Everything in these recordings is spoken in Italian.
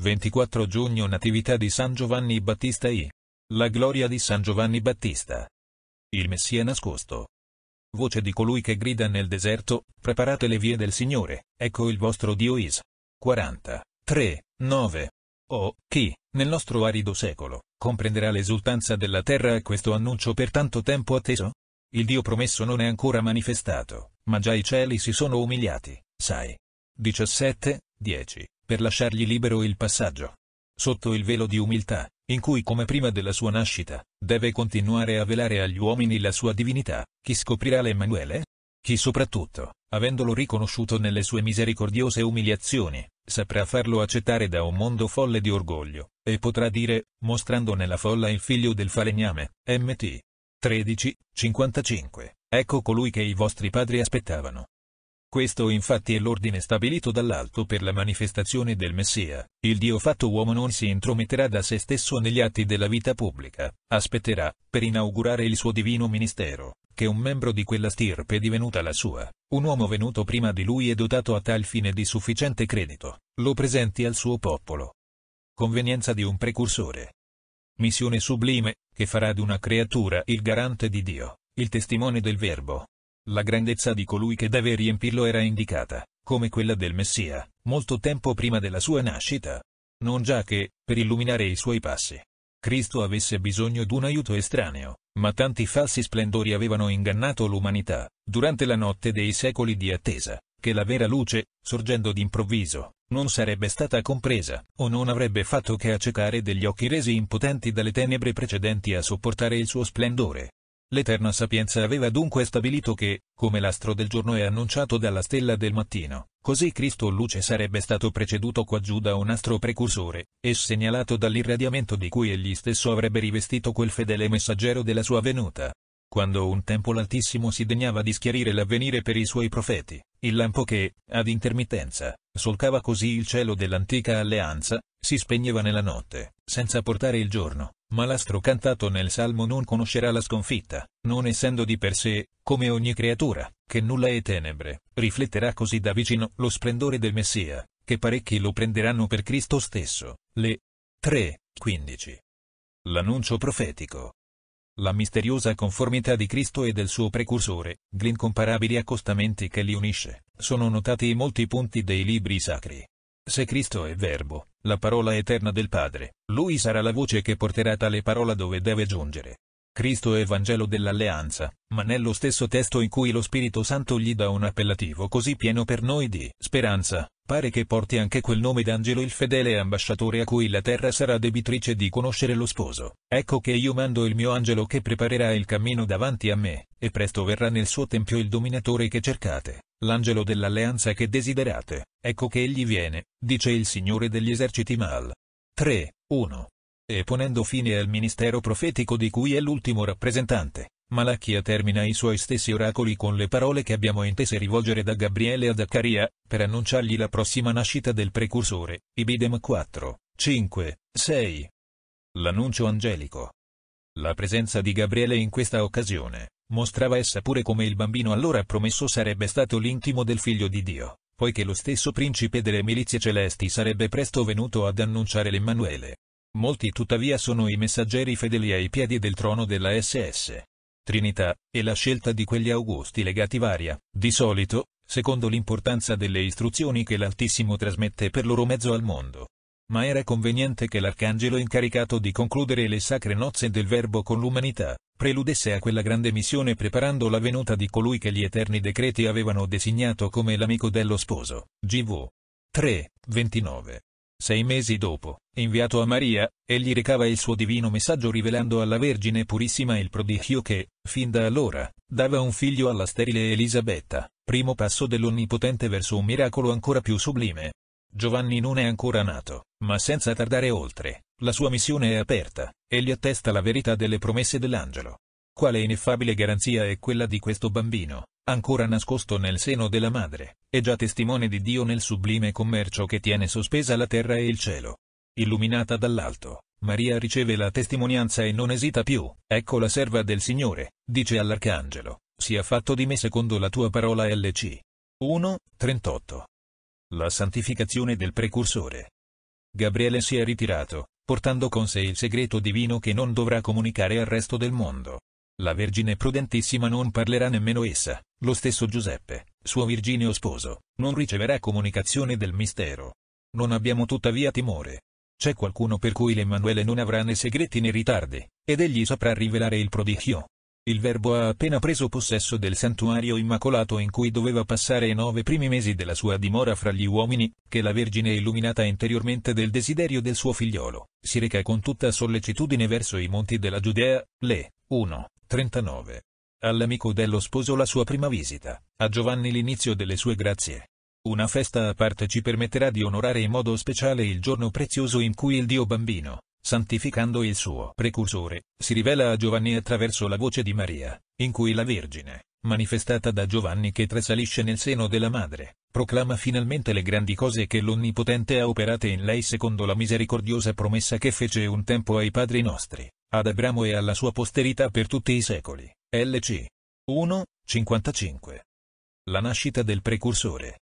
24 giugno Natività di San Giovanni Battista I. La gloria di San Giovanni Battista. Il Messia nascosto. Voce di colui che grida nel deserto, preparate le vie del Signore, ecco il vostro Dio Is. 40, 3, 9. Oh, chi, nel nostro arido secolo, comprenderà l'esultanza della terra e questo annuncio per tanto tempo atteso? Il Dio promesso non è ancora manifestato, ma già i cieli si sono umiliati, sai. 17, 10 per lasciargli libero il passaggio. Sotto il velo di umiltà, in cui come prima della sua nascita, deve continuare a velare agli uomini la sua divinità, chi scoprirà l'Emanuele? Chi soprattutto, avendolo riconosciuto nelle sue misericordiose umiliazioni, saprà farlo accettare da un mondo folle di orgoglio, e potrà dire, mostrando nella folla il figlio del falegname, MT. 13, 55. Ecco colui che i vostri padri aspettavano. Questo infatti è l'ordine stabilito dall'alto per la manifestazione del Messia. Il Dio fatto uomo non si intrometterà da se stesso negli atti della vita pubblica, aspetterà, per inaugurare il suo divino ministero, che un membro di quella stirpe è divenuta la sua, un uomo venuto prima di lui e dotato a tal fine di sufficiente credito, lo presenti al suo popolo. Convenienza di un precursore. Missione sublime, che farà ad una creatura il garante di Dio, il testimone del Verbo, la grandezza di colui che deve riempirlo era indicata, come quella del Messia, molto tempo prima della sua nascita. Non già che, per illuminare i suoi passi, Cristo avesse bisogno d'un aiuto estraneo, ma tanti falsi splendori avevano ingannato l'umanità, durante la notte dei secoli di attesa, che la vera luce, sorgendo d'improvviso, non sarebbe stata compresa, o non avrebbe fatto che accecare degli occhi resi impotenti dalle tenebre precedenti a sopportare il suo splendore. L'Eterna Sapienza aveva dunque stabilito che, come l'astro del giorno è annunciato dalla stella del mattino, così Cristo luce sarebbe stato preceduto quaggiù da un astro precursore, e segnalato dall'irradiamento di cui egli stesso avrebbe rivestito quel fedele messaggero della sua venuta. Quando un tempo l'Altissimo si degnava di schiarire l'avvenire per i suoi profeti, il lampo che, ad intermittenza, solcava così il cielo dell'antica alleanza, si spegneva nella notte, senza portare il giorno ma l'astro cantato nel Salmo non conoscerà la sconfitta, non essendo di per sé, come ogni creatura, che nulla è tenebre, rifletterà così da vicino lo splendore del Messia, che parecchi lo prenderanno per Cristo stesso. Le 3, 15. L'annuncio profetico. La misteriosa conformità di Cristo e del suo precursore, gli incomparabili accostamenti che li unisce, sono notati in molti punti dei libri sacri, se Cristo è verbo, la parola eterna del Padre, lui sarà la voce che porterà tale parola dove deve giungere. Cristo è Vangelo dell'alleanza, ma nello stesso testo in cui lo Spirito Santo gli dà un appellativo così pieno per noi di speranza, pare che porti anche quel nome d'angelo il fedele ambasciatore a cui la terra sarà debitrice di conoscere lo sposo. Ecco che io mando il mio angelo che preparerà il cammino davanti a me, e presto verrà nel suo tempio il dominatore che cercate l'angelo dell'alleanza che desiderate, ecco che egli viene, dice il Signore degli eserciti Mal. 3, 1. E ponendo fine al ministero profetico di cui è l'ultimo rappresentante, Malachia termina i suoi stessi oracoli con le parole che abbiamo intese rivolgere da Gabriele a Zaccaria, per annunciargli la prossima nascita del precursore, Ibidem 4, 5, 6. L'annuncio angelico. La presenza di Gabriele in questa occasione, Mostrava essa pure come il bambino allora promesso sarebbe stato l'intimo del figlio di Dio, poiché lo stesso principe delle milizie celesti sarebbe presto venuto ad annunciare l'Emmanuele. Molti tuttavia sono i messaggeri fedeli ai piedi del trono della SS. Trinità, e la scelta di quegli augusti legati varia, di solito, secondo l'importanza delle istruzioni che l'Altissimo trasmette per loro mezzo al mondo ma era conveniente che l'arcangelo incaricato di concludere le sacre nozze del Verbo con l'umanità, preludesse a quella grande missione preparando la venuta di colui che gli eterni decreti avevano designato come l'amico dello sposo, GV. 3, 29. Sei mesi dopo, inviato a Maria, egli recava il suo divino messaggio rivelando alla Vergine Purissima il prodigio che, fin da allora, dava un figlio alla sterile Elisabetta, primo passo dell'Onnipotente verso un miracolo ancora più sublime, Giovanni non è ancora nato, ma senza tardare oltre, la sua missione è aperta, e gli attesta la verità delle promesse dell'angelo. Quale ineffabile garanzia è quella di questo bambino, ancora nascosto nel seno della madre, e già testimone di Dio nel sublime commercio che tiene sospesa la terra e il cielo. Illuminata dall'alto, Maria riceve la testimonianza e non esita più, ecco la serva del Signore, dice all'arcangelo, sia fatto di me secondo la tua parola LC. 1, 38 la santificazione del precursore. Gabriele si è ritirato, portando con sé il segreto divino che non dovrà comunicare al resto del mondo. La Vergine prudentissima non parlerà nemmeno essa, lo stesso Giuseppe, suo virgineo sposo, non riceverà comunicazione del mistero. Non abbiamo tuttavia timore. C'è qualcuno per cui l'Emanuele non avrà né segreti né ritardi, ed egli saprà rivelare il prodigio, il Verbo ha appena preso possesso del santuario immacolato in cui doveva passare i nove primi mesi della sua dimora fra gli uomini, che la Vergine illuminata interiormente del desiderio del suo figliolo, si reca con tutta sollecitudine verso i monti della Giudea, le 1, 39. All'amico dello sposo la sua prima visita, a Giovanni l'inizio delle sue grazie. Una festa a parte ci permetterà di onorare in modo speciale il giorno prezioso in cui il Dio bambino, santificando il suo precursore, si rivela a Giovanni attraverso la voce di Maria, in cui la Vergine, manifestata da Giovanni che trasalisce nel seno della madre, proclama finalmente le grandi cose che l'Onnipotente ha operate in lei secondo la misericordiosa promessa che fece un tempo ai padri nostri, ad Abramo e alla sua posterità per tutti i secoli. LC 1, 55. La nascita del precursore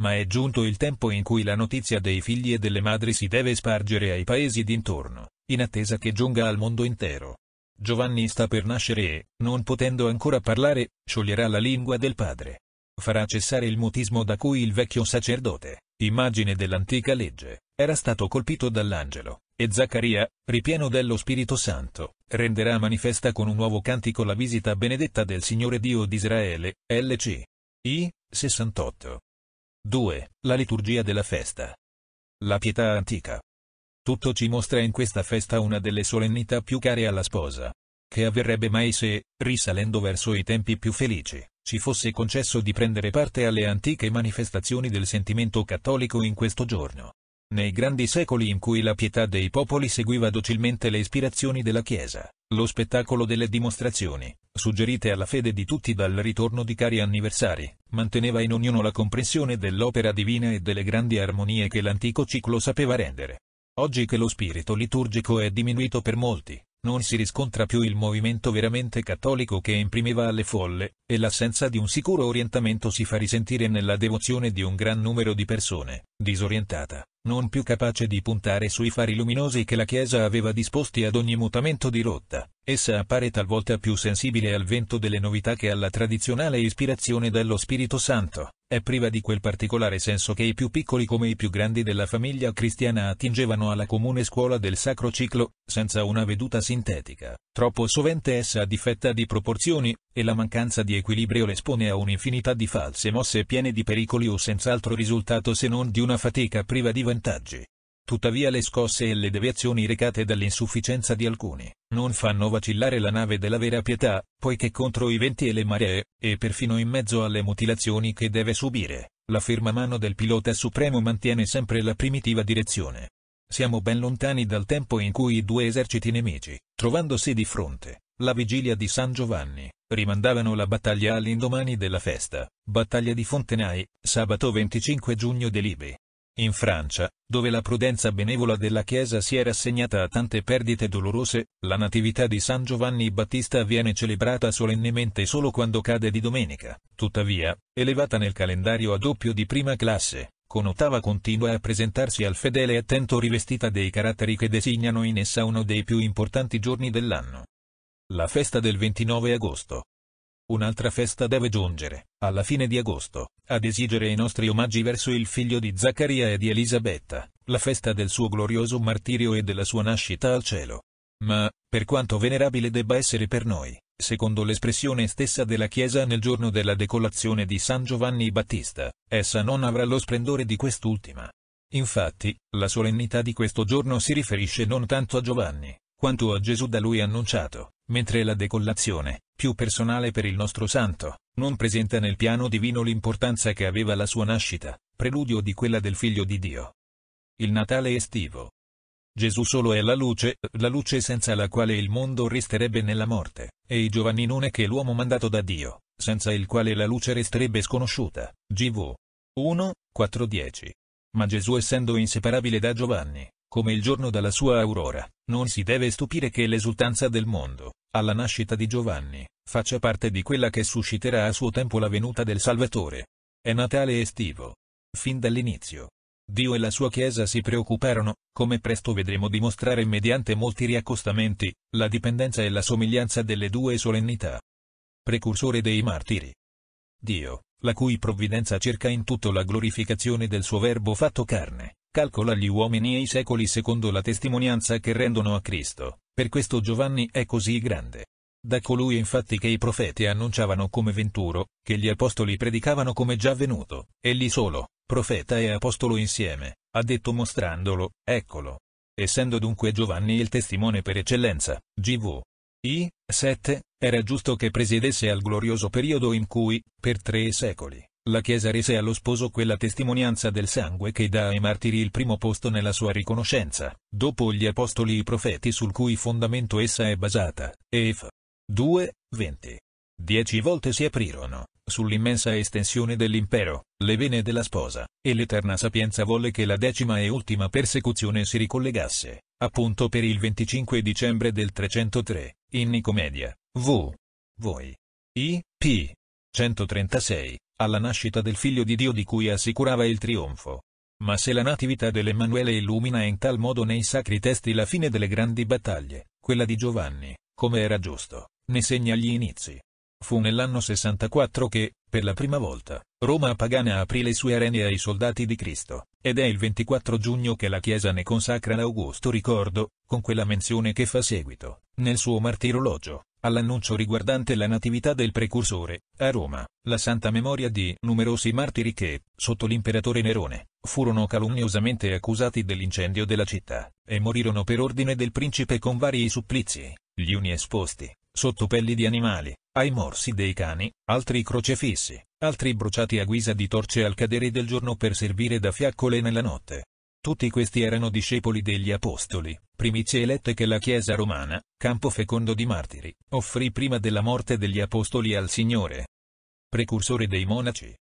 ma è giunto il tempo in cui la notizia dei figli e delle madri si deve spargere ai paesi d'intorno, in attesa che giunga al mondo intero. Giovanni sta per nascere e, non potendo ancora parlare, scioglierà la lingua del padre. Farà cessare il mutismo da cui il vecchio sacerdote, immagine dell'antica legge, era stato colpito dall'angelo, e Zaccaria, ripieno dello Spirito Santo, renderà manifesta con un nuovo cantico la visita benedetta del Signore Dio di Israele, LC. I. 68. 2. La liturgia della festa. La pietà antica. Tutto ci mostra in questa festa una delle solennità più care alla sposa. Che avverrebbe mai se, risalendo verso i tempi più felici, ci fosse concesso di prendere parte alle antiche manifestazioni del sentimento cattolico in questo giorno. Nei grandi secoli in cui la pietà dei popoli seguiva docilmente le ispirazioni della Chiesa, lo spettacolo delle dimostrazioni, suggerite alla fede di tutti dal ritorno di cari anniversari, manteneva in ognuno la comprensione dell'opera divina e delle grandi armonie che l'antico ciclo sapeva rendere. Oggi che lo spirito liturgico è diminuito per molti, non si riscontra più il movimento veramente cattolico che imprimeva alle folle, e l'assenza di un sicuro orientamento si fa risentire nella devozione di un gran numero di persone, disorientata, non più capace di puntare sui fari luminosi che la Chiesa aveva disposti ad ogni mutamento di rotta, essa appare talvolta più sensibile al vento delle novità che alla tradizionale ispirazione dello Spirito Santo, è priva di quel particolare senso che i più piccoli come i più grandi della famiglia cristiana attingevano alla comune scuola del sacro ciclo, senza una veduta sintetica. Troppo sovente essa difetta di proporzioni, e la mancanza di equilibrio l'espone a un'infinità di false mosse piene di pericoli o senz'altro risultato se non di una fatica priva di vanità vantaggi. Tuttavia le scosse e le deviazioni recate dall'insufficienza di alcuni, non fanno vacillare la nave della vera pietà, poiché contro i venti e le maree, e perfino in mezzo alle mutilazioni che deve subire, la ferma mano del pilota supremo mantiene sempre la primitiva direzione. Siamo ben lontani dal tempo in cui i due eserciti nemici, trovandosi di fronte, la vigilia di San Giovanni, rimandavano la battaglia all'indomani della festa, battaglia di Fontenay, sabato 25 giugno de Libi. In Francia, dove la prudenza benevola della Chiesa si era assegnata a tante perdite dolorose, la Natività di San Giovanni Battista viene celebrata solennemente solo quando cade di domenica. Tuttavia, elevata nel calendario a doppio di prima classe, con ottava continua a presentarsi al fedele attento rivestita dei caratteri che designano in essa uno dei più importanti giorni dell'anno. La festa del 29 agosto, Un'altra festa deve giungere, alla fine di agosto, ad esigere i nostri omaggi verso il figlio di Zaccaria e di Elisabetta, la festa del suo glorioso martirio e della sua nascita al cielo. Ma, per quanto venerabile debba essere per noi, secondo l'espressione stessa della Chiesa nel giorno della decolazione di San Giovanni Battista, essa non avrà lo splendore di quest'ultima. Infatti, la solennità di questo giorno si riferisce non tanto a Giovanni, quanto a Gesù da lui annunciato, mentre la decollazione, più personale per il nostro santo, non presenta nel piano divino l'importanza che aveva la sua nascita, preludio di quella del figlio di Dio. Il Natale estivo. Gesù solo è la luce, la luce senza la quale il mondo resterebbe nella morte, e i Giovanni non è che l'uomo mandato da Dio, senza il quale la luce resterebbe sconosciuta. GV 1, 4-10. Ma Gesù essendo inseparabile da Giovanni, come il giorno dalla sua aurora, non si deve stupire che l'esultanza del mondo, alla nascita di Giovanni, faccia parte di quella che susciterà a suo tempo la venuta del Salvatore. È Natale estivo. Fin dall'inizio. Dio e la sua Chiesa si preoccuparono, come presto vedremo dimostrare mediante molti riaccostamenti, la dipendenza e la somiglianza delle due solennità. Precursore dei martiri. Dio, la cui provvidenza cerca in tutto la glorificazione del suo Verbo fatto carne, calcola gli uomini e i secoli secondo la testimonianza che rendono a Cristo, per questo Giovanni è così grande. Da colui infatti che i profeti annunciavano come venturo, che gli apostoli predicavano come già venuto, egli solo, profeta e apostolo insieme, ha detto mostrandolo, eccolo. Essendo dunque Giovanni il testimone per eccellenza, GV. I. 7, era giusto che presiedesse al glorioso periodo in cui, per tre secoli, la Chiesa rese allo sposo quella testimonianza del sangue che dà ai martiri il primo posto nella sua riconoscenza, dopo gli apostoli e i profeti sul cui fondamento essa è basata, Ef. 2, 20. Dieci volte si aprirono, sull'immensa estensione dell'impero, le vene della sposa, e l'eterna sapienza volle che la decima e ultima persecuzione si ricollegasse, appunto per il 25 dicembre del 303, in Nicomedia, v. Voi. I. P. 136 alla nascita del figlio di Dio di cui assicurava il trionfo. Ma se la natività dell'Emanuele illumina in tal modo nei sacri testi la fine delle grandi battaglie, quella di Giovanni, come era giusto, ne segna gli inizi. Fu nell'anno 64 che, per la prima volta, Roma pagana aprì le sue arene ai soldati di Cristo, ed è il 24 giugno che la Chiesa ne consacra l'augusto ricordo, con quella menzione che fa seguito, nel suo martirologio, All'annuncio riguardante la natività del precursore, a Roma, la santa memoria di numerosi martiri che, sotto l'imperatore Nerone, furono calunniosamente accusati dell'incendio della città, e morirono per ordine del principe con vari supplizi, gli uni esposti, sotto pelli di animali, ai morsi dei cani, altri crocefissi, altri bruciati a guisa di torce al cadere del giorno per servire da fiaccole nella notte. Tutti questi erano discepoli degli apostoli, primizie elette che la Chiesa romana, campo fecondo di martiri, offrì prima della morte degli apostoli al Signore. Precursore dei monaci.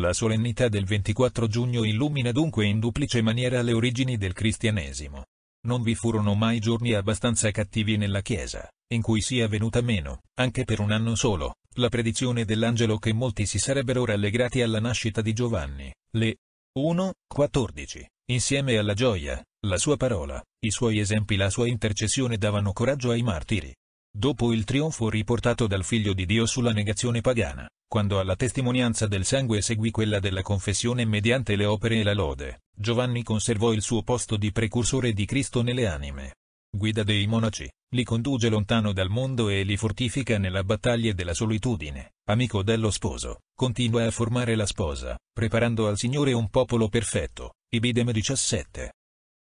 La solennità del 24 giugno illumina dunque in duplice maniera le origini del cristianesimo. Non vi furono mai giorni abbastanza cattivi nella Chiesa, in cui sia venuta meno, anche per un anno solo, la predizione dell'angelo che molti si sarebbero rallegrati alla nascita di Giovanni, le 1, 14. Insieme alla gioia, la sua parola, i suoi esempi la sua intercessione davano coraggio ai martiri. Dopo il trionfo riportato dal Figlio di Dio sulla negazione pagana, quando alla testimonianza del sangue seguì quella della confessione mediante le opere e la lode, Giovanni conservò il suo posto di precursore di Cristo nelle anime. Guida dei monaci li conduce lontano dal mondo e li fortifica nella battaglia della solitudine. Amico dello sposo, continua a formare la sposa, preparando al Signore un popolo perfetto. Ibidem 17.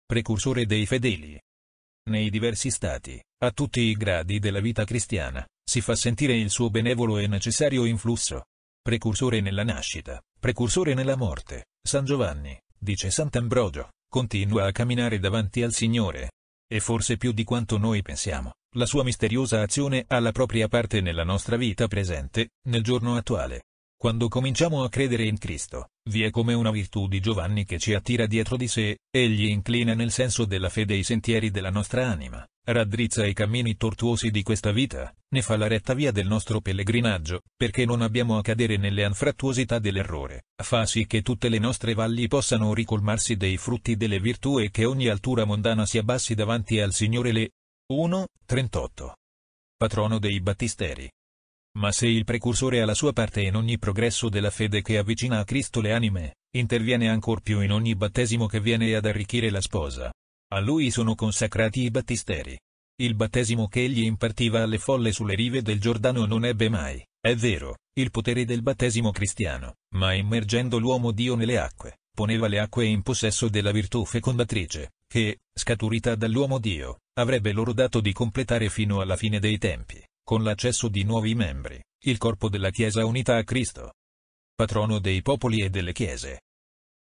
Precursore dei fedeli. Nei diversi stati, a tutti i gradi della vita cristiana, si fa sentire il suo benevolo e necessario influsso. Precursore nella nascita, precursore nella morte, San Giovanni, dice Sant'Ambrogio, continua a camminare davanti al Signore, e forse più di quanto noi pensiamo, la sua misteriosa azione ha la propria parte nella nostra vita presente, nel giorno attuale. Quando cominciamo a credere in Cristo, vi è come una virtù di Giovanni che ci attira dietro di sé, egli inclina nel senso della fede i sentieri della nostra anima, raddrizza i cammini tortuosi di questa vita, ne fa la retta via del nostro pellegrinaggio, perché non abbiamo a cadere nelle anfrattuosità dell'errore, fa sì che tutte le nostre valli possano ricolmarsi dei frutti delle virtù e che ogni altura mondana si abbassi davanti al Signore le 1, 38. Patrono dei Battisteri. Ma se il precursore ha la sua parte in ogni progresso della fede che avvicina a Cristo le anime, interviene ancor più in ogni battesimo che viene ad arricchire la sposa, a lui sono consacrati i battisteri. Il battesimo che egli impartiva alle folle sulle rive del Giordano non ebbe mai, è vero, il potere del battesimo cristiano, ma immergendo l'uomo Dio nelle acque, poneva le acque in possesso della virtù fecondatrice, che, scaturita dall'uomo Dio, avrebbe loro dato di completare fino alla fine dei tempi, con l'accesso di nuovi membri, il corpo della Chiesa unita a Cristo. Patrono dei popoli e delle Chiese,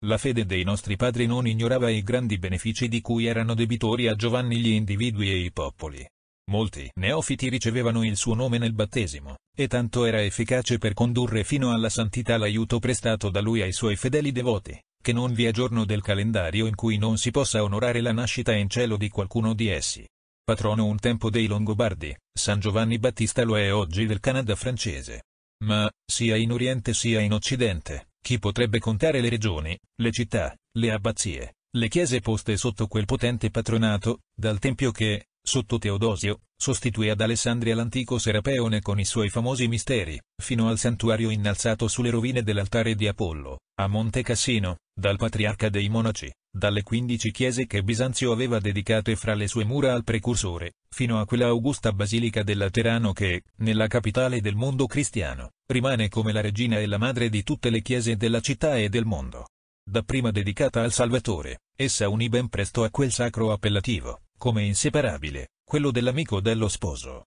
la fede dei nostri padri non ignorava i grandi benefici di cui erano debitori a Giovanni gli individui e i popoli. Molti neofiti ricevevano il suo nome nel battesimo, e tanto era efficace per condurre fino alla santità l'aiuto prestato da lui ai suoi fedeli devoti, che non vi è giorno del calendario in cui non si possa onorare la nascita in cielo di qualcuno di essi. Patrono un tempo dei Longobardi, San Giovanni Battista lo è oggi del Canada francese. Ma, sia in Oriente sia in Occidente, chi potrebbe contare le regioni, le città, le abbazie, le chiese poste sotto quel potente patronato, dal tempio che, sotto Teodosio, Sostituì ad Alessandria l'antico Serapeone con i suoi famosi misteri, fino al santuario innalzato sulle rovine dell'altare di Apollo, a Monte Cassino, dal patriarca dei monaci, dalle quindici chiese che Bisanzio aveva dedicate fra le sue mura al precursore, fino a quella augusta basilica del Laterano che, nella capitale del mondo cristiano, rimane come la regina e la madre di tutte le chiese della città e del mondo. Dapprima dedicata al Salvatore, essa unì ben presto a quel sacro appellativo, come inseparabile, quello dell'amico dello sposo.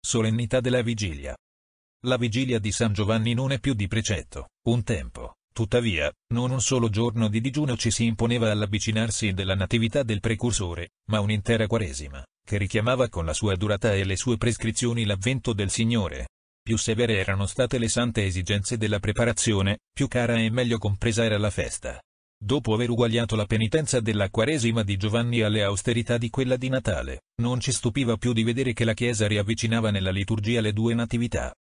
Solennità della vigilia. La vigilia di San Giovanni non è più di precetto, un tempo, tuttavia, non un solo giorno di digiuno ci si imponeva all'avvicinarsi della natività del precursore, ma un'intera quaresima, che richiamava con la sua durata e le sue prescrizioni l'avvento del Signore. Più severe erano state le sante esigenze della preparazione, più cara e meglio compresa era la festa. Dopo aver uguagliato la penitenza della Quaresima di Giovanni alle austerità di quella di Natale, non ci stupiva più di vedere che la Chiesa riavvicinava nella liturgia le due natività.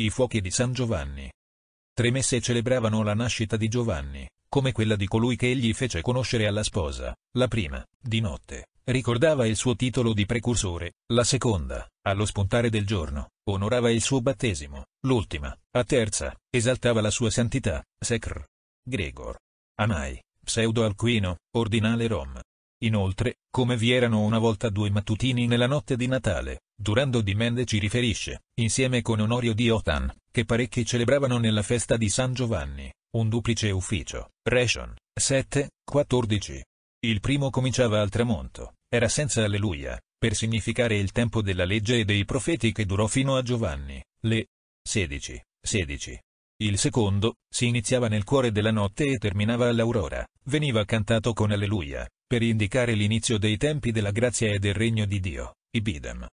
I fuochi di San Giovanni. Tre messe celebravano la nascita di Giovanni, come quella di colui che egli fece conoscere alla sposa, la prima, di notte, ricordava il suo titolo di precursore, la seconda, allo spuntare del giorno, onorava il suo battesimo, l'ultima, a terza, esaltava la sua santità, secr. Gregor Anai, pseudo Alquino, ordinale Rom. Inoltre, come vi erano una volta due mattutini nella notte di Natale, Durando di Mende ci riferisce, insieme con Onorio di Otan, che parecchi celebravano nella festa di San Giovanni, un duplice ufficio, Reshon, 7, 14. Il primo cominciava al tramonto, era senza alleluia, per significare il tempo della legge e dei profeti che durò fino a Giovanni, le 16, 16. Il secondo, si iniziava nel cuore della notte e terminava all'aurora, veniva cantato con Alleluia, per indicare l'inizio dei tempi della grazia e del regno di Dio, Ibidem.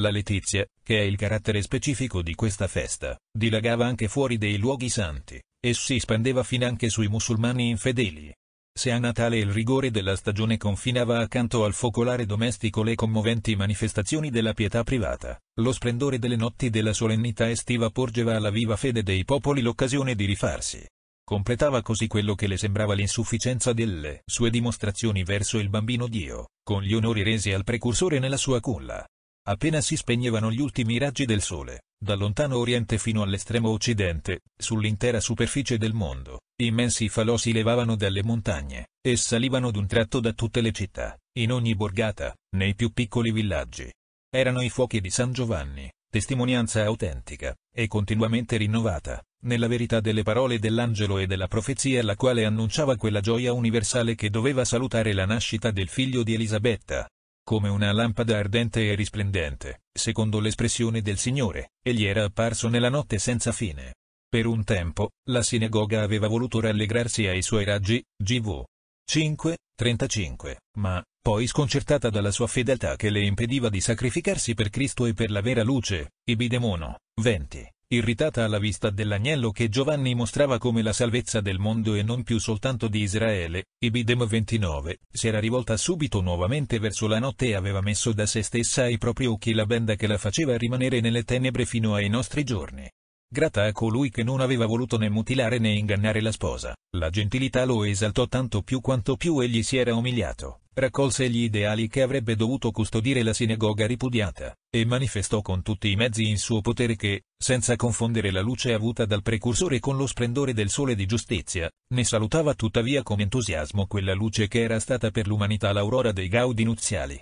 La letizia, che è il carattere specifico di questa festa, dilagava anche fuori dei luoghi santi, e si spandeva finanche sui musulmani infedeli, se a Natale il rigore della stagione confinava accanto al focolare domestico le commoventi manifestazioni della pietà privata, lo splendore delle notti della solennità estiva porgeva alla viva fede dei popoli l'occasione di rifarsi. Completava così quello che le sembrava l'insufficienza delle sue dimostrazioni verso il bambino Dio, con gli onori resi al precursore nella sua culla. Appena si spegnevano gli ultimi raggi del sole, dal lontano oriente fino all'estremo occidente, sull'intera superficie del mondo, Immensi falò si levavano dalle montagne, e salivano d'un tratto da tutte le città, in ogni borgata, nei più piccoli villaggi. Erano i fuochi di San Giovanni, testimonianza autentica, e continuamente rinnovata, nella verità delle parole dell'angelo e della profezia la quale annunciava quella gioia universale che doveva salutare la nascita del figlio di Elisabetta. Come una lampada ardente e risplendente, secondo l'espressione del Signore, egli era apparso nella notte senza fine, per un tempo, la sinagoga aveva voluto rallegrarsi ai suoi raggi, GV. 5, 35, ma, poi sconcertata dalla sua fedeltà che le impediva di sacrificarsi per Cristo e per la vera luce, Ibidemono, 20, irritata alla vista dell'agnello che Giovanni mostrava come la salvezza del mondo e non più soltanto di Israele, Ibidem 29, si era rivolta subito nuovamente verso la notte e aveva messo da sé stessa ai propri occhi la benda che la faceva rimanere nelle tenebre fino ai nostri giorni grata a colui che non aveva voluto né mutilare né ingannare la sposa. La gentilità lo esaltò tanto più quanto più egli si era umiliato, raccolse gli ideali che avrebbe dovuto custodire la sinagoga ripudiata, e manifestò con tutti i mezzi in suo potere che, senza confondere la luce avuta dal precursore con lo splendore del sole di giustizia, ne salutava tuttavia con entusiasmo quella luce che era stata per l'umanità l'aurora dei gaudi nuziali.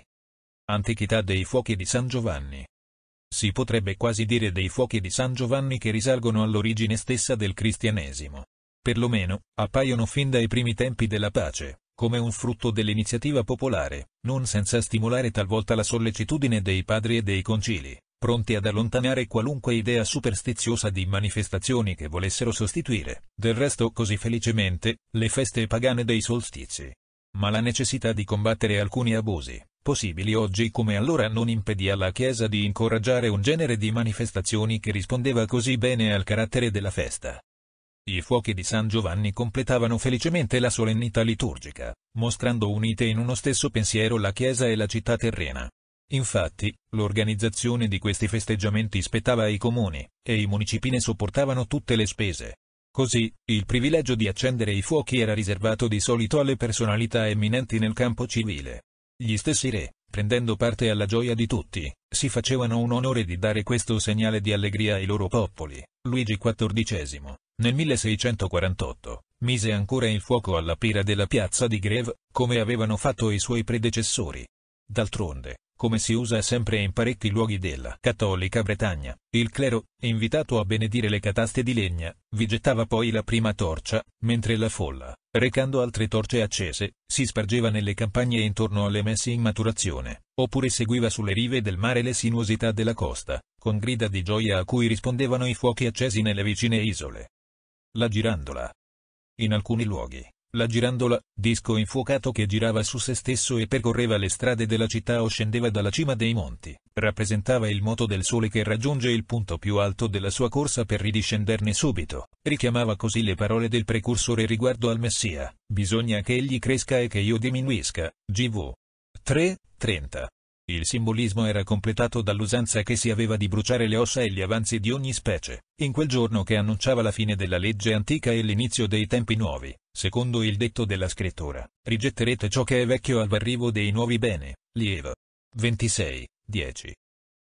Antichità dei fuochi di San Giovanni si potrebbe quasi dire dei fuochi di San Giovanni che risalgono all'origine stessa del cristianesimo. Perlomeno, appaiono fin dai primi tempi della pace, come un frutto dell'iniziativa popolare, non senza stimolare talvolta la sollecitudine dei padri e dei concili, pronti ad allontanare qualunque idea superstiziosa di manifestazioni che volessero sostituire, del resto così felicemente, le feste pagane dei solstizi. Ma la necessità di combattere alcuni abusi, possibili oggi come allora non impedì alla Chiesa di incoraggiare un genere di manifestazioni che rispondeva così bene al carattere della festa. I fuochi di San Giovanni completavano felicemente la solennità liturgica, mostrando unite in uno stesso pensiero la Chiesa e la città terrena. Infatti, l'organizzazione di questi festeggiamenti spettava ai comuni, e i municipi ne sopportavano tutte le spese. Così, il privilegio di accendere i fuochi era riservato di solito alle personalità eminenti nel campo civile. Gli stessi re, prendendo parte alla gioia di tutti, si facevano un onore di dare questo segnale di allegria ai loro popoli. Luigi XIV, nel 1648, mise ancora il fuoco alla pira della piazza di Greve, come avevano fatto i suoi predecessori. D'altronde, come si usa sempre in parecchi luoghi della cattolica Bretagna, il clero, invitato a benedire le cataste di legna, vi gettava poi la prima torcia, mentre la folla, recando altre torce accese, si spargeva nelle campagne intorno alle messe in maturazione, oppure seguiva sulle rive del mare le sinuosità della costa, con grida di gioia a cui rispondevano i fuochi accesi nelle vicine isole. La girandola. In alcuni luoghi, la girandola, disco infuocato che girava su se stesso e percorreva le strade della città o scendeva dalla cima dei monti, rappresentava il moto del sole che raggiunge il punto più alto della sua corsa per ridiscenderne subito, richiamava così le parole del precursore riguardo al Messia, bisogna che egli cresca e che io diminuisca, GV. 3, 30. Il simbolismo era completato dall'usanza che si aveva di bruciare le ossa e gli avanzi di ogni specie, in quel giorno che annunciava la fine della legge antica e l'inizio dei tempi nuovi, secondo il detto della scrittura, rigetterete ciò che è vecchio all'arrivo dei nuovi bene, lieva. 26, 10.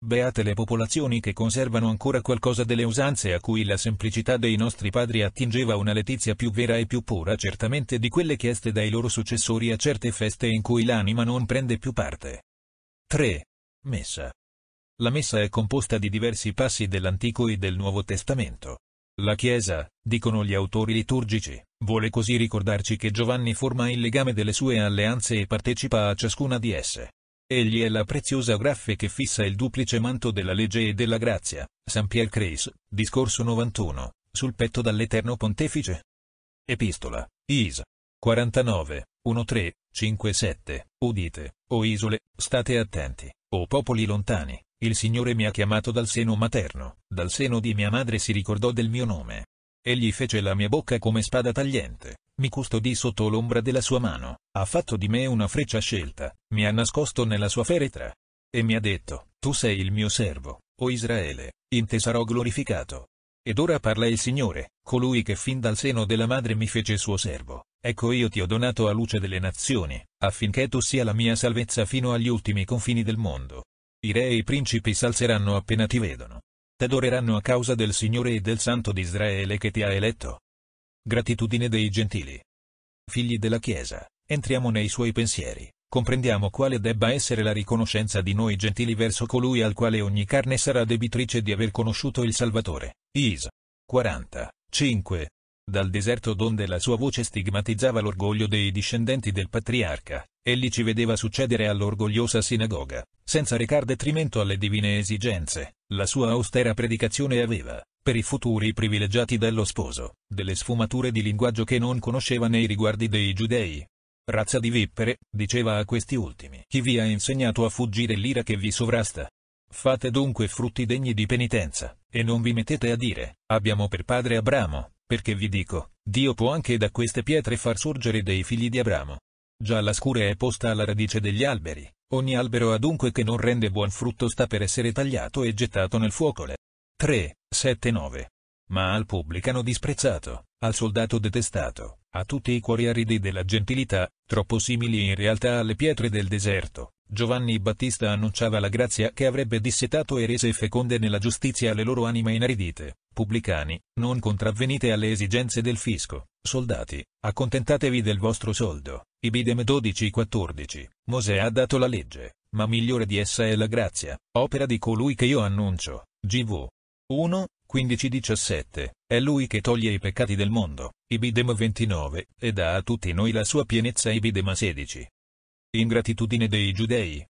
Beate le popolazioni che conservano ancora qualcosa delle usanze a cui la semplicità dei nostri padri attingeva una letizia più vera e più pura certamente di quelle chieste dai loro successori a certe feste in cui l'anima non prende più parte. 3. Messa. La messa è composta di diversi passi dell'Antico e del Nuovo Testamento. La Chiesa, dicono gli autori liturgici, vuole così ricordarci che Giovanni forma il legame delle sue alleanze e partecipa a ciascuna di esse. Egli è la preziosa graffe che fissa il duplice manto della legge e della grazia, San Pier Creis, discorso 91, sul petto dall'Eterno Pontefice. Epistola, Is. 49. 1357. Udite, o isole, state attenti, o popoli lontani, il Signore mi ha chiamato dal seno materno, dal seno di mia madre si ricordò del mio nome. Egli fece la mia bocca come spada tagliente, mi custodì sotto l'ombra della sua mano, ha fatto di me una freccia scelta, mi ha nascosto nella sua feretra. E mi ha detto, tu sei il mio servo, o Israele, in te sarò glorificato. Ed ora parla il Signore, colui che fin dal seno della madre mi fece suo servo. Ecco io ti ho donato a luce delle nazioni, affinché tu sia la mia salvezza fino agli ultimi confini del mondo. I re e i principi s'alzeranno appena ti vedono. T'adoreranno a causa del Signore e del Santo di Israele che ti ha eletto. Gratitudine dei Gentili. Figli della Chiesa, entriamo nei suoi pensieri, comprendiamo quale debba essere la riconoscenza di noi Gentili verso colui al quale ogni carne sarà debitrice di aver conosciuto il Salvatore. Is. 40, 5, dal deserto donde la sua voce stigmatizzava l'orgoglio dei discendenti del patriarca, egli ci vedeva succedere all'orgogliosa sinagoga, senza recar detrimento alle divine esigenze, la sua austera predicazione aveva, per i futuri privilegiati dello sposo, delle sfumature di linguaggio che non conosceva nei riguardi dei giudei, razza di vippere, diceva a questi ultimi. Chi vi ha insegnato a fuggire l'ira che vi sovrasta? Fate dunque frutti degni di penitenza, e non vi mettete a dire, abbiamo per padre Abramo, perché vi dico, Dio può anche da queste pietre far sorgere dei figli di Abramo. Già la scure è posta alla radice degli alberi, ogni albero adunque che non rende buon frutto sta per essere tagliato e gettato nel fuocole. 3, 7, 9. Ma al pubblicano disprezzato, al soldato detestato, a tutti i cuori aridi della gentilità, troppo simili in realtà alle pietre del deserto, Giovanni Battista annunciava la grazia che avrebbe dissetato e rese feconde nella giustizia le loro anime inaridite. Pubblicani, non contravvenite alle esigenze del fisco. Soldati, accontentatevi del vostro soldo. Ibidem 12-14. Mosè ha dato la legge, ma migliore di essa è la grazia, opera di colui che io annuncio. GV. 1, 15-17. È lui che toglie i peccati del mondo. Ibidem 29, e dà a tutti noi la sua pienezza. Ibidem 16. Ingratitudine dei giudei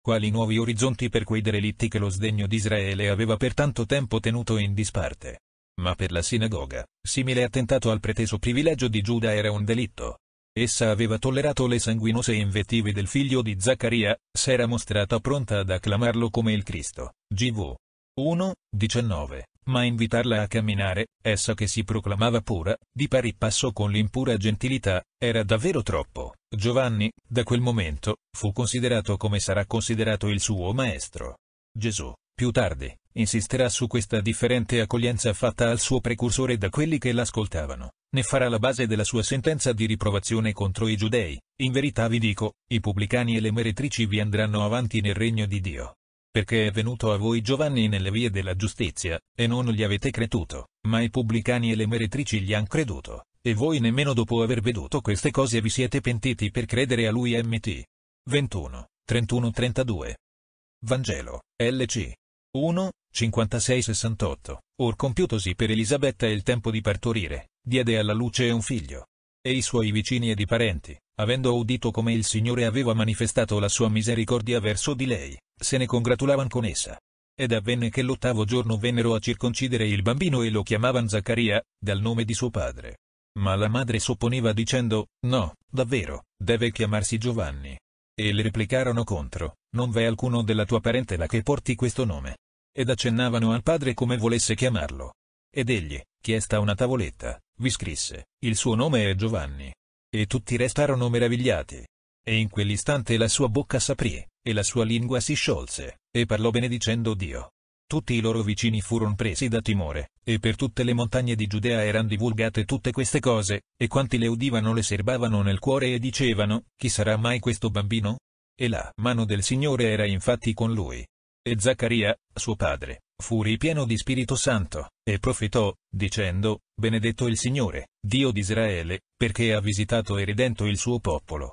quali nuovi orizzonti per quei derelitti che lo sdegno di Israele aveva per tanto tempo tenuto in disparte. Ma per la sinagoga, simile attentato al preteso privilegio di Giuda era un delitto. Essa aveva tollerato le sanguinose invettive del figlio di Zaccaria, s'era mostrata pronta ad acclamarlo come il Cristo. GV. 1, 19 ma invitarla a camminare, essa che si proclamava pura, di pari passo con l'impura gentilità, era davvero troppo. Giovanni, da quel momento, fu considerato come sarà considerato il suo maestro. Gesù, più tardi, insisterà su questa differente accoglienza fatta al suo precursore da quelli che l'ascoltavano. Ne farà la base della sua sentenza di riprovazione contro i giudei. In verità vi dico, i pubblicani e le meretrici vi andranno avanti nel regno di Dio perché è venuto a voi Giovanni nelle vie della giustizia, e non gli avete creduto, ma i pubblicani e le meretrici gli han creduto, e voi nemmeno dopo aver veduto queste cose vi siete pentiti per credere a lui MT. 21, 31-32. Vangelo, LC. 1, 56-68. Or compiutosi per Elisabetta il tempo di partorire, diede alla luce un figlio. E i suoi vicini ed i parenti, avendo udito come il Signore aveva manifestato la sua misericordia verso di lei, se ne congratulavano con essa. Ed avvenne che l'ottavo giorno vennero a circoncidere il bambino e lo chiamavano Zaccaria, dal nome di suo padre. Ma la madre s'opponeva dicendo, no, davvero, deve chiamarsi Giovanni. E le replicarono contro, non v'è alcuno della tua parentela che porti questo nome. Ed accennavano al padre come volesse chiamarlo. Ed egli, chiesta una tavoletta, vi scrisse, il suo nome è Giovanni. E tutti restarono meravigliati. E in quell'istante la sua bocca s'aprì, e la sua lingua si sciolse, e parlò benedicendo Dio. Tutti i loro vicini furono presi da timore, e per tutte le montagne di Giudea erano divulgate tutte queste cose, e quanti le udivano le serbavano nel cuore e dicevano, chi sarà mai questo bambino? E la mano del Signore era infatti con lui. E Zaccaria, suo padre, fu ripieno di Spirito Santo, e profetò, dicendo, Benedetto il Signore, Dio di Israele, perché ha visitato e redento il suo popolo.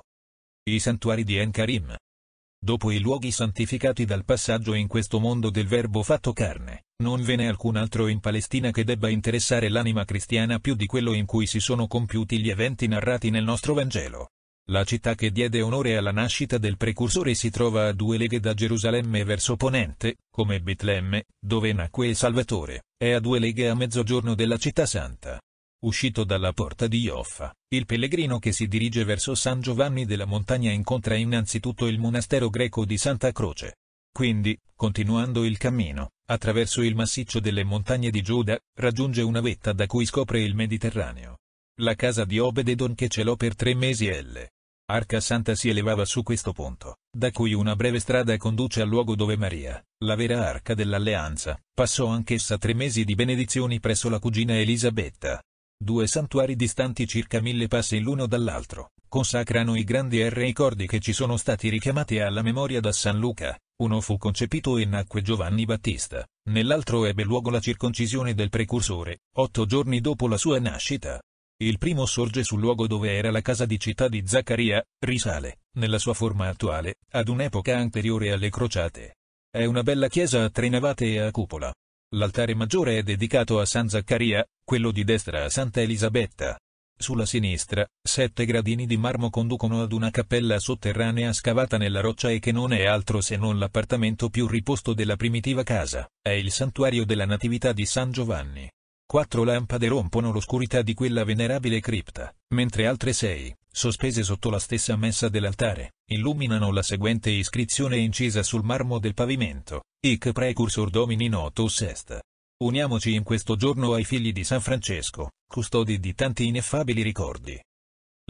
I santuari di Encarim, dopo i luoghi santificati dal passaggio in questo mondo del Verbo fatto carne, non ve n'è alcun altro in Palestina che debba interessare l'anima cristiana più di quello in cui si sono compiuti gli eventi narrati nel nostro Vangelo. La città che diede onore alla nascita del precursore si trova a due leghe da Gerusalemme verso ponente, come Betlemme, dove nacque il Salvatore, e a due leghe a mezzogiorno della città santa. Uscito dalla porta di Ioffa, il pellegrino che si dirige verso San Giovanni della Montagna incontra innanzitutto il monastero greco di Santa Croce. Quindi, continuando il cammino, attraverso il massiccio delle montagne di Giuda, raggiunge una vetta da cui scopre il Mediterraneo. La casa di Obededon che celò per tre mesi L. Arca Santa si elevava su questo punto, da cui una breve strada conduce al luogo dove Maria, la vera arca dell'alleanza, passò anch'essa tre mesi di benedizioni presso la cugina Elisabetta. Due santuari distanti circa mille passi l'uno dall'altro, consacrano i grandi R e i cordi che ci sono stati richiamati alla memoria da San Luca. Uno fu concepito e nacque Giovanni Battista, nell'altro ebbe luogo la circoncisione del precursore, otto giorni dopo la sua nascita. Il primo sorge sul luogo dove era la casa di città di Zaccaria, risale, nella sua forma attuale, ad un'epoca anteriore alle crociate. È una bella chiesa a tre navate e a cupola, L'altare maggiore è dedicato a San Zaccaria, quello di destra a Santa Elisabetta. Sulla sinistra, sette gradini di marmo conducono ad una cappella sotterranea scavata nella roccia e che non è altro se non l'appartamento più riposto della primitiva casa, è il santuario della Natività di San Giovanni. Quattro lampade rompono l'oscurità di quella venerabile cripta, mentre altre sei, sospese sotto la stessa messa dell'altare, illuminano la seguente iscrizione incisa sul marmo del pavimento, Hic precursor domini notus est. Uniamoci in questo giorno ai figli di San Francesco, custodi di tanti ineffabili ricordi.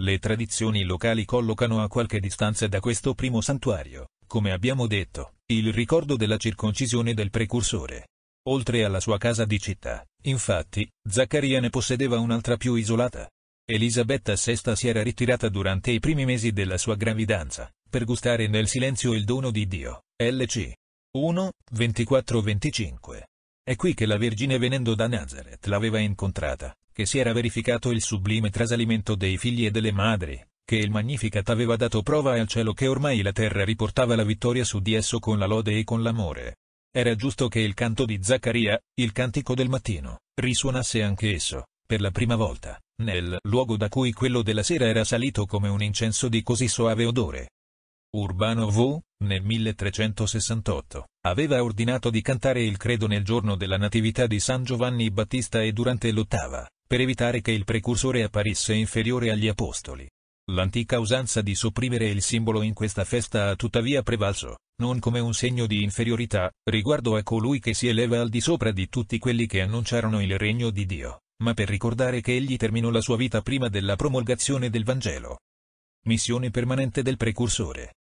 Le tradizioni locali collocano a qualche distanza da questo primo santuario, come abbiamo detto, il ricordo della circoncisione del precursore. Oltre alla sua casa di città, infatti, Zaccaria ne possedeva un'altra più isolata, Elisabetta VI si era ritirata durante i primi mesi della sua gravidanza, per gustare nel silenzio il dono di Dio. LC 1, 24-25. È qui che la Vergine venendo da Nazareth l'aveva incontrata, che si era verificato il sublime trasalimento dei figli e delle madri, che il Magnificat aveva dato prova al cielo che ormai la terra riportava la vittoria su di esso con la lode e con l'amore. Era giusto che il canto di Zaccaria, il cantico del mattino, risuonasse anche esso, per la prima volta, nel luogo da cui quello della sera era salito come un incenso di così soave odore. Urbano V, nel 1368, aveva ordinato di cantare il credo nel giorno della Natività di San Giovanni Battista e durante l'ottava, per evitare che il precursore apparisse inferiore agli apostoli. L'antica usanza di sopprimere il simbolo in questa festa ha tuttavia prevalso, non come un segno di inferiorità, riguardo a colui che si eleva al di sopra di tutti quelli che annunciarono il regno di Dio, ma per ricordare che egli terminò la sua vita prima della promulgazione del Vangelo. Missione permanente del precursore.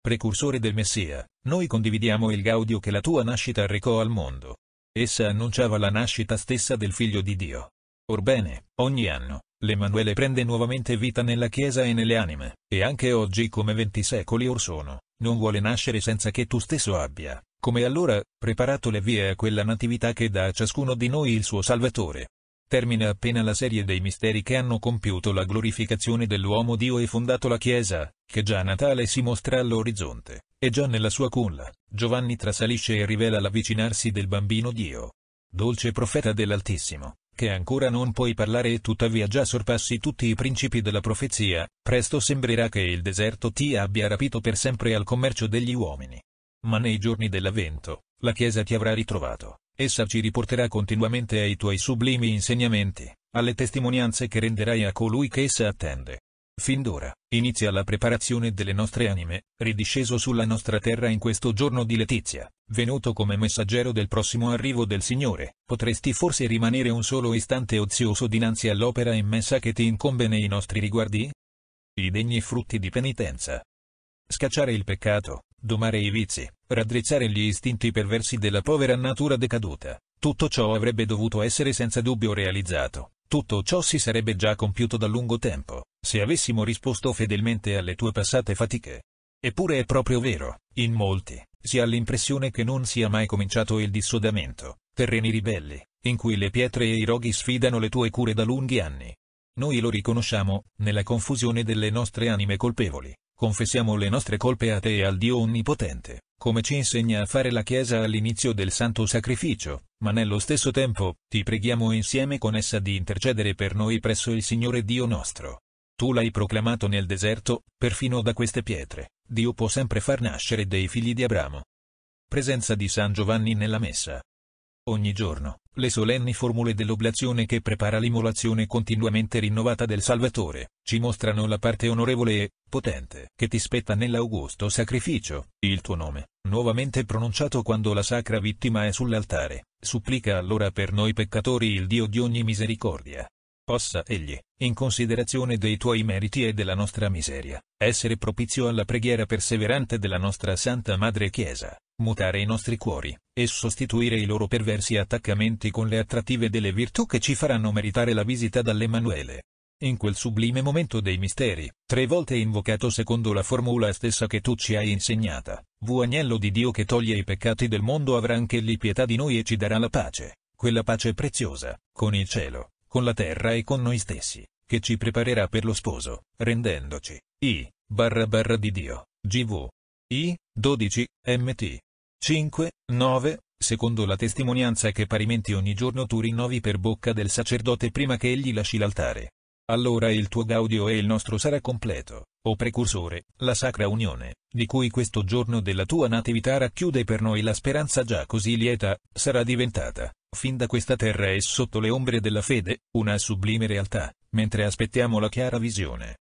Precursore del Messia, noi condividiamo il gaudio che la tua nascita recò al mondo. Essa annunciava la nascita stessa del Figlio di Dio. Orbene, ogni anno, l'Emanuele prende nuovamente vita nella Chiesa e nelle anime, e anche oggi come venti secoli or sono, non vuole nascere senza che tu stesso abbia, come allora, preparato le vie a quella natività che dà a ciascuno di noi il suo Salvatore termina appena la serie dei misteri che hanno compiuto la glorificazione dell'uomo Dio e fondato la Chiesa, che già a Natale si mostra all'orizzonte, e già nella sua culla, Giovanni trasalisce e rivela l'avvicinarsi del bambino Dio. Dolce profeta dell'Altissimo, che ancora non puoi parlare e tuttavia già sorpassi tutti i principi della profezia, presto sembrerà che il deserto ti abbia rapito per sempre al commercio degli uomini ma nei giorni dell'avvento, la Chiesa ti avrà ritrovato, essa ci riporterà continuamente ai tuoi sublimi insegnamenti, alle testimonianze che renderai a colui che essa attende. Fin d'ora, inizia la preparazione delle nostre anime, ridisceso sulla nostra terra in questo giorno di letizia, venuto come messaggero del prossimo arrivo del Signore, potresti forse rimanere un solo istante ozioso dinanzi all'opera immensa che ti incombe nei nostri riguardi? I degni frutti di penitenza. Scacciare il peccato, domare i vizi, raddrizzare gli istinti perversi della povera natura decaduta. Tutto ciò avrebbe dovuto essere senza dubbio realizzato. Tutto ciò si sarebbe già compiuto da lungo tempo, se avessimo risposto fedelmente alle tue passate fatiche. Eppure è proprio vero, in molti, si ha l'impressione che non sia mai cominciato il dissodamento, terreni ribelli, in cui le pietre e i roghi sfidano le tue cure da lunghi anni. Noi lo riconosciamo, nella confusione delle nostre anime colpevoli, confessiamo le nostre colpe a te e al Dio Onnipotente, come ci insegna a fare la Chiesa all'inizio del Santo Sacrificio, ma nello stesso tempo, ti preghiamo insieme con essa di intercedere per noi presso il Signore Dio nostro. Tu l'hai proclamato nel deserto, perfino da queste pietre, Dio può sempre far nascere dei figli di Abramo. Presenza di San Giovanni nella Messa. Ogni giorno, le solenni formule dell'oblazione che prepara l'immolazione continuamente rinnovata del Salvatore, ci mostrano la parte onorevole e potente che ti spetta nell'augusto sacrificio, il tuo nome, nuovamente pronunciato quando la sacra vittima è sull'altare, supplica allora per noi peccatori il Dio di ogni misericordia. Possa egli, in considerazione dei tuoi meriti e della nostra miseria, essere propizio alla preghiera perseverante della nostra Santa Madre Chiesa, mutare i nostri cuori, e sostituire i loro perversi attaccamenti con le attrattive delle virtù che ci faranno meritare la visita dall'Emanuele. In quel sublime momento dei misteri, tre volte invocato secondo la formula stessa che tu ci hai insegnata, vu agnello di Dio che toglie i peccati del mondo avrà anche lì pietà di noi e ci darà la pace, quella pace preziosa, con il cielo, con la terra e con noi stessi, che ci preparerà per lo sposo, rendendoci, i, barra barra di Dio, gv. I, 12, mt. 5, 9, secondo la testimonianza che parimenti ogni giorno tu rinnovi per bocca del sacerdote prima che egli lasci l'altare. Allora il tuo gaudio e il nostro sarà completo, o precursore, la sacra unione, di cui questo giorno della tua natività racchiude per noi la speranza già così lieta, sarà diventata, fin da questa terra e sotto le ombre della fede, una sublime realtà, mentre aspettiamo la chiara visione